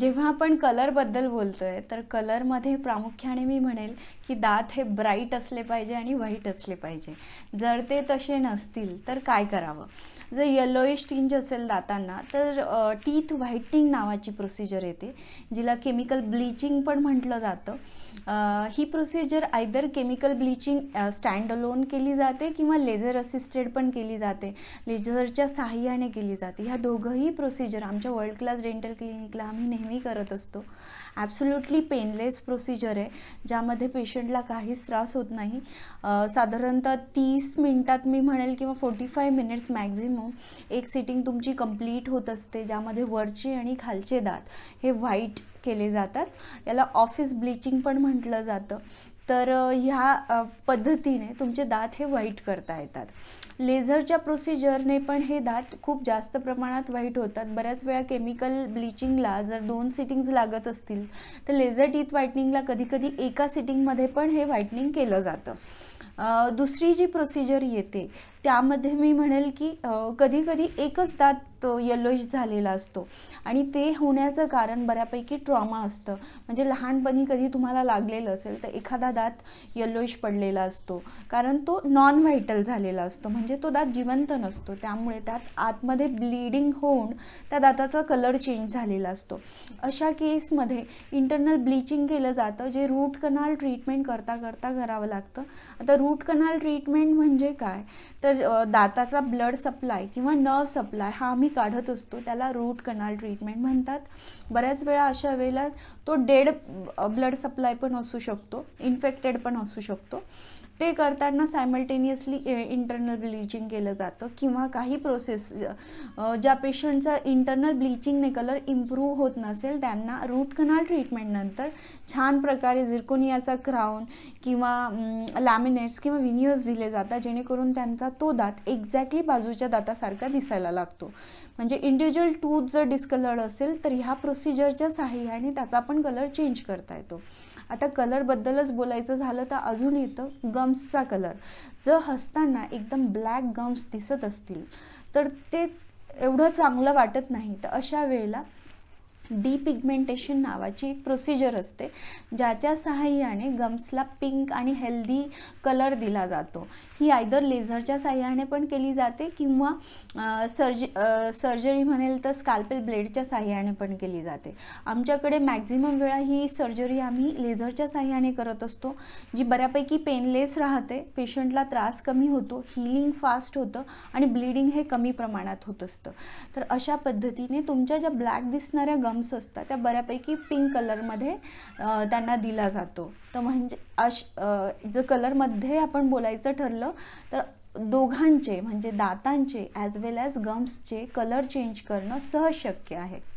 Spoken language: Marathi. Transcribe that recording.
जेव्हा आपण कलरबद्दल बोलतो आहे तर कलरमध्ये प्रामुख्याने मी म्हणेल की दात हे ब्राईट असले पाहिजे आणि व्हाईट असले पाहिजे जर ते तसे नसतील तर काय करावं जर येलोइश टिंज असेल दातांना तर टीथ व्हाईटनिंग नावाची प्रोसिजर येते जिला केमिकल ब्लिचिंग पण म्हटलं जातं ही procedure either chemical bleaching stand alone केली जाते किंवा लेझर असिस्टेड पण केली जाते लेझरच्या सहाय्याने केली जाते ह्या दोघंही प्रोसिजर आमच्या वर्ल्ड क्लास डेंटल क्लिनिकला आम्ही नेहमी करत असतो ॲब्सोल्युटली पेनलेस प्रोसिजर आहे ज्यामध्ये पेशंटला काहीच त्रास होत नाही साधारणतः तीस मिनटात मी म्हणेल किंवा फोर्टी फाय मिनिट्स मॅक्झिमम एक सिटिंग तुमची कंप्लीट होत असते ज्यामध्ये वरचे आणि खालचे दात हे व्हाईट केले जातात याला ऑफिस ब्लिचिंग पण म्हटलं जातं तर ह्या पद्धतीने तुमचे दात हे व्हाईट करता येतात लेझरच्या प्रोसिजरने पण हे दात खूप जास्त प्रमाणात व्हाईट होतात बऱ्याच वेळा केमिकल ब्लिचिंगला जर दोन सिटिंग्ज लागत असतील तर लेझर टीथ व्हाईटनिंगला कधीकधी एका सिटिंगमध्ये पण हे व्हाईटनिंग केलं जातं दुसरी जी प्रोसिजर येते त्यामध्ये मी म्हणेल की कधीकधी एकच दात तो येलोइश झालेला असतो आणि ते होण्याचं कारण बऱ्यापैकी ट्रॉमा असतं म्हणजे लहानपणी कधी तुम्हाला लागलेलं असेल तर एखादा दात येलोइश पडलेला असतो कारण तो नॉन व्हायटल झालेला असतो म्हणजे तो दात जिवंत नसतो त्यामुळे त्यात आतमध्ये ब्लिडिंग होऊन त्या दाताचा कलर चेंज झालेला असतो अशा केसमध्ये इंटरनल ब्लिचिंग केलं जातं जे रूट कनाल ट्रीटमेंट करता करता करावं लागतं आता रूट कनाल ट्रीटमेंट म्हणजे काय तर दाताचा ब्लड सप्लाय किंवा नर्व सप्लाय हा आम्ही काढत असतो त्याला रूट कनाल ट्रीटमेंट म्हणतात बऱ्याच वेळा अशा वेळेला तो डेड ब्लड सप्लाय पण असू शकतो इन्फेक्टेड पण असू शकतो ते करताना सायमल्टेनियसली इंटरनल ब्लिचिंग केलं जातं किंवा काही प्रोसेस ज्या पेशंटचा इंटरनल ब्लिचिंगने कलर इम्प्रूव्ह होत नसेल त्यांना रूट कनाल ट्रीटमेंटनंतर छान प्रकारे झिरकोनियाचा क्राऊन किंवा लॅमिनेट्स किंवा विनियर्स दिले जातात जेणेकरून त्यांचा तो दात एक्झॅक्टली बाजूच्या दातासारखा दिसायला लागतो म्हणजे इंडिव्हिज्युअल टूथ जर डिस्कलर्ड असेल तर ह्या प्रोसिजरच्या सहाय्याने त्याचा पण कलर चेंज करता येतो आता कलरबद्दलच बोलायचं झालं तर अजून येतं गम्सचा कलर जर हसताना एकदम ब्लॅक गम्स दिसत असतील तर ते एवढं चांगलं वाटत नाही तर अशा वेळेला डीपिगमेंटेशन नावाची एक प्रोसिजर असते ज्याच्या सहाय्याने गम्सला पिंक आणि हेल्दी कलर दिला जातो ही आयदर लेझरच्या सहाय्याने पण केली जाते किंवा सर्ज सर्जरी म्हणेल तर स्काल्पेल ब्लेडच्या सहाय्याने पण केली जाते आमच्याकडे मॅक्झिमम वेळा ही सर्जरी आम्ही लेझरच्या साह्याने करत असतो जी बऱ्यापैकी पेनलेस राहते पेशंटला त्रास कमी होतो हिलिंग फास्ट होतं आणि ब्लिडिंग हे कमी प्रमाणात होत असतं तर अशा पद्धतीने तुमच्या ज्या ब्लॅक दिसणाऱ्या गम असतात त्या बऱ्यापैकी पिंक कलरमध्ये त्यांना दिला जातो तर म्हणजे अश जर कलरमध्ये आपण बोलायचं ठरलं तर दोघांचे म्हणजे दातांचे ॲज वेल ॲज गम्सचे कलर चेंज करणं सहज शक्य आहे